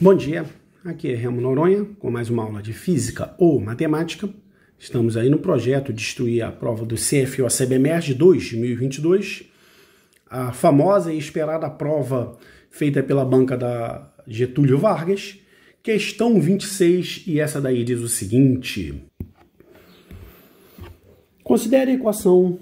Bom dia, aqui é Remo Noronha com mais uma aula de Física ou Matemática. Estamos aí no projeto Destruir a prova do CFO CBMERG 2022, a famosa e esperada prova feita pela banca da Getúlio Vargas, questão 26, e essa daí diz o seguinte: Considere a equação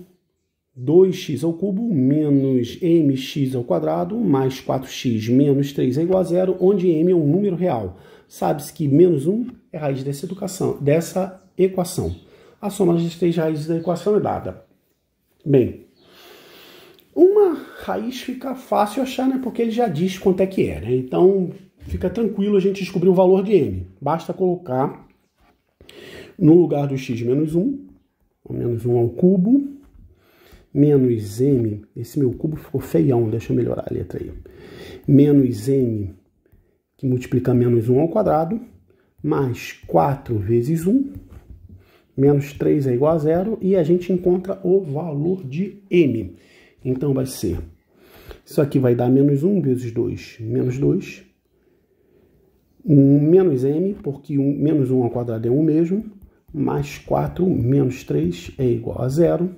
2x ao cubo menos mx ao quadrado mais 4x menos 3 é igual a zero, onde m é um número real. Sabe-se que menos 1 é a raiz dessa, educação, dessa equação. A soma das três raízes da equação é dada. Bem, uma raiz fica fácil achar, né? Porque ele já diz quanto é que é, né? Então fica tranquilo a gente descobrir o valor de m. Basta colocar no lugar do x menos 1, menos 1 ao cubo, menos m, esse meu cubo ficou feião, deixa eu melhorar a letra aí. Menos m, que multiplica menos 1 ao quadrado, mais 4 vezes 1, menos 3 é igual a zero, e a gente encontra o valor de m. Então vai ser, isso aqui vai dar menos 1 vezes 2, menos 2, 1 menos m, porque 1, menos 1 ao quadrado é 1 mesmo, mais 4 menos 3 é igual a zero,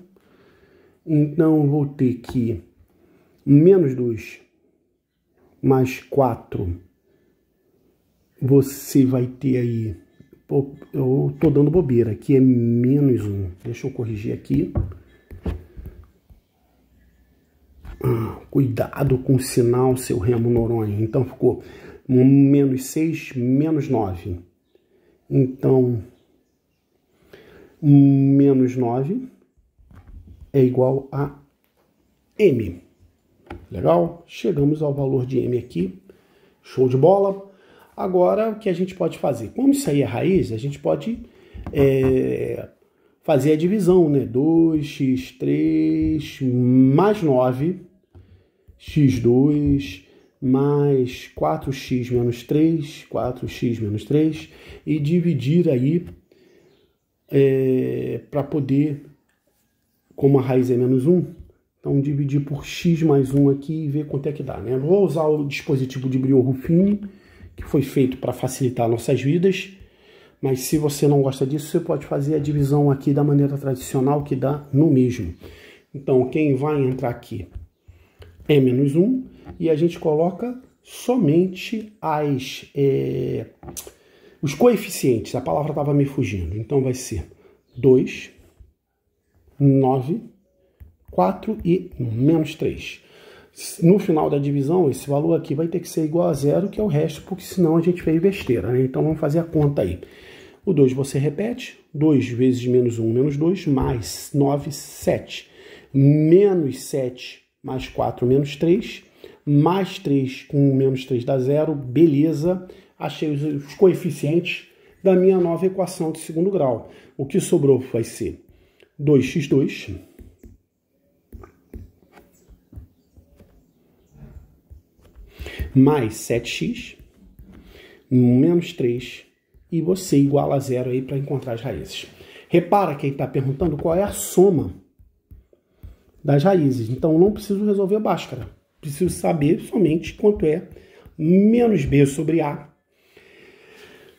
então eu vou ter que menos 2 mais 4. Você vai ter aí. Eu tô dando bobeira, aqui é menos 1. Deixa eu corrigir aqui. Ah, cuidado com o sinal, seu Remo Noronha. Então ficou menos 6, menos 9. Então, menos 9 é igual a M. Legal? Chegamos ao valor de M aqui. Show de bola. Agora, o que a gente pode fazer? Como isso aí é raiz, a gente pode é, fazer a divisão, né? 2x3 mais 9, x2 mais 4x menos 3, 4x menos 3, e dividir aí é, para poder como a raiz é menos 1, então dividir por x mais 1 aqui e ver quanto é que dá. Né? Vou usar o dispositivo de Brillo-Ruffini, que foi feito para facilitar nossas vidas, mas se você não gosta disso, você pode fazer a divisão aqui da maneira tradicional, que dá no mesmo. Então, quem vai entrar aqui é menos 1, e a gente coloca somente as, é, os coeficientes. A palavra estava me fugindo. Então, vai ser 2 9, 4 e menos 3. No final da divisão, esse valor aqui vai ter que ser igual a zero, que é o resto, porque senão a gente fez besteira, né? Então vamos fazer a conta aí. O 2 você repete, 2 vezes menos 1, menos 2, mais 9, 7. Menos 7 mais 4, menos 3. Mais 3 com menos 3 dá zero, beleza. Achei os coeficientes da minha nova equação de segundo grau. O que sobrou vai ser 2x2. Mais 7x, menos 3, e você iguala a zero aí para encontrar as raízes. Repara que ele está perguntando qual é a soma das raízes. Então, eu não preciso resolver a báscara. Preciso saber somente quanto é menos b sobre a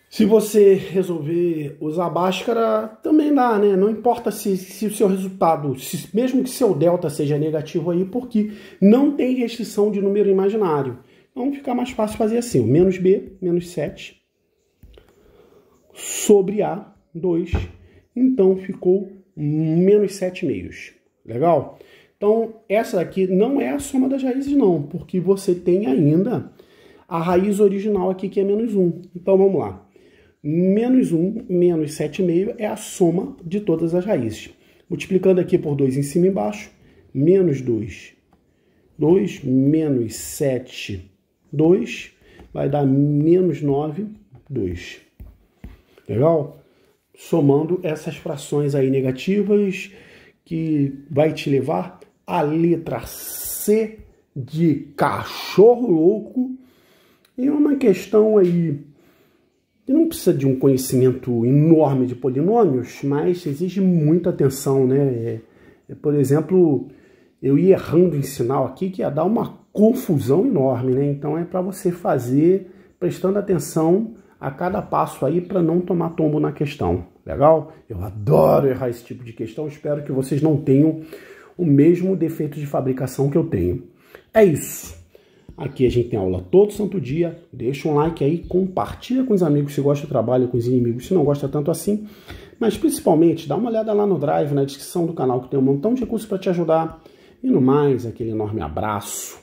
se você resolver usar máscara, também dá, né? Não importa se, se o seu resultado, se, mesmo que seu delta seja negativo aí, porque não tem restrição de número imaginário. Então fica mais fácil fazer assim: menos B, menos 7, sobre A, 2. Então ficou menos 7 meios. Legal? Então essa daqui não é a soma das raízes, não, porque você tem ainda a raiz original aqui que é menos 1. Então vamos lá. Menos 1 menos 7,5 é a soma de todas as raízes. Multiplicando aqui por 2 em cima e embaixo, menos 2. 2 menos 7, 2, vai dar menos 9, 2. Legal? Somando essas frações aí negativas, que vai te levar à letra C de cachorro louco. E uma questão aí e não precisa de um conhecimento enorme de polinômios, mas exige muita atenção, né? É, por exemplo, eu ia errando em sinal aqui que ia dar uma confusão enorme, né? Então é para você fazer prestando atenção a cada passo aí para não tomar tombo na questão. Legal? Eu adoro errar esse tipo de questão. Espero que vocês não tenham o mesmo defeito de fabricação que eu tenho. É isso. Aqui a gente tem aula todo santo dia. Deixa um like aí, compartilha com os amigos se gosta do trabalho, com os inimigos se não gosta tanto assim. Mas principalmente, dá uma olhada lá no Drive, na descrição do canal, que tem um montão de recursos para te ajudar. E no mais, aquele enorme abraço.